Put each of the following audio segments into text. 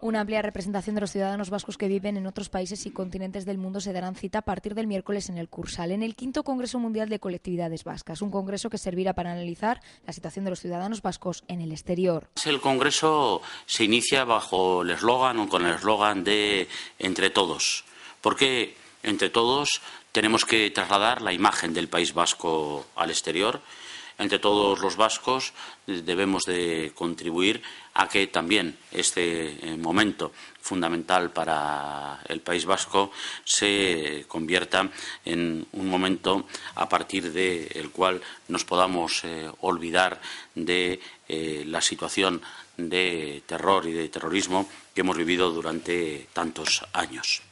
Una amplia representación de los ciudadanos vascos que viven en otros países y continentes del mundo se darán cita a partir del miércoles en el Cursal, en el quinto Congreso Mundial de Colectividades Vascas, un congreso que servirá para analizar la situación de los ciudadanos vascos en el exterior. El congreso se inicia bajo el eslogan o con el eslogan de entre todos, porque entre todos tenemos que trasladar la imagen del País Vasco al exterior entre todos los vascos eh, debemos de contribuir a que también este eh, momento fundamental para el País Vasco se convierta en un momento a partir del cual nos podamos eh, olvidar de la situación de terror y de terrorismo que hemos vivido durante tantos años.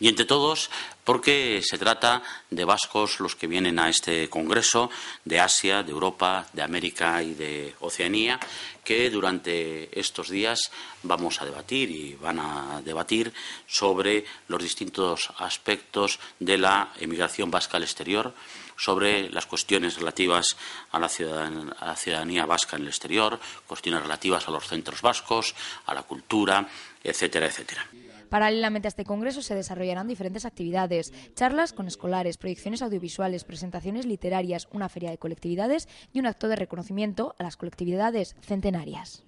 Y entre todos porque se trata de vascos los que vienen a este Congreso de Asia, de Europa, de América y de Oceanía, que durante estos días vamos a debatir y van a debatir sobre los distintos aspectos de la emigración vasca al exterior sobre las cuestiones relativas a la, ciudadanía, vasca en el exterior, cuestiones relativas a los centros vascos, a la cultura, etcétera, etcétera. Paralelamente a este congreso se desarrollarán diferentes actividades charlas con escolares, proyecciones audiovisuales, presentaciones literarias, una feria de colectividades y un acto de reconocimiento a las colectividades centenarias.